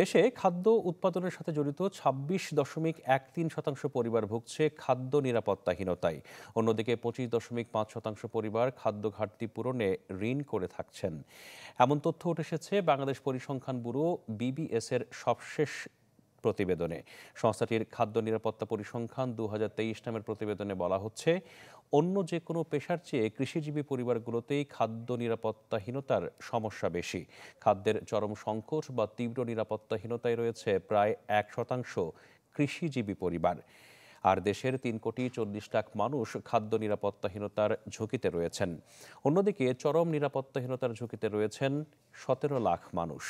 দেশে খাদ্য উৎপাদনের সাথে জড়িত ছাব্বিশ দশমিক এক তিন শতাংশ পরিবার ভুগছে খাদ্য নিরাপত্তাহীনতায় অন্যদিকে পঁচিশ দশমিক পাঁচ শতাংশ পরিবার খাদ্য ঘাটতি পূরণে ঋণ করে থাকছেন এমন তথ্য উঠে এসেছে বাংলাদেশ পরিসংখ্যান ব্যুরো বিবিএস এর সবশেষ প্রতিবেদনে সংস্থাটির খাদ্য নিরাপত্তা পরিসংখ্যান দু নামের প্রতিবেদনে বলা হচ্ছে অন্য যে কোনো পেশার চেয়ে কৃষিজীবী পরিবারগুলোতেই খাদ্য নিরাপত্তাহীনতার সমস্যা বেশি খাদ্যের চরম সংকট বা তীব্র নিরাপত্তাহীনতায় রয়েছে প্রায় এক শতাংশ কৃষিজীবী পরিবার আর দেশের তিন কোটি চল্লিশ লাখ মানুষ খাদ্য নিরাপত্তাহীনতার ঝুঁকিতে রয়েছেন অন্যদিকে চরম নিরাপত্তাহীনতার ঝুঁকিতে রয়েছেন সতেরো লাখ মানুষ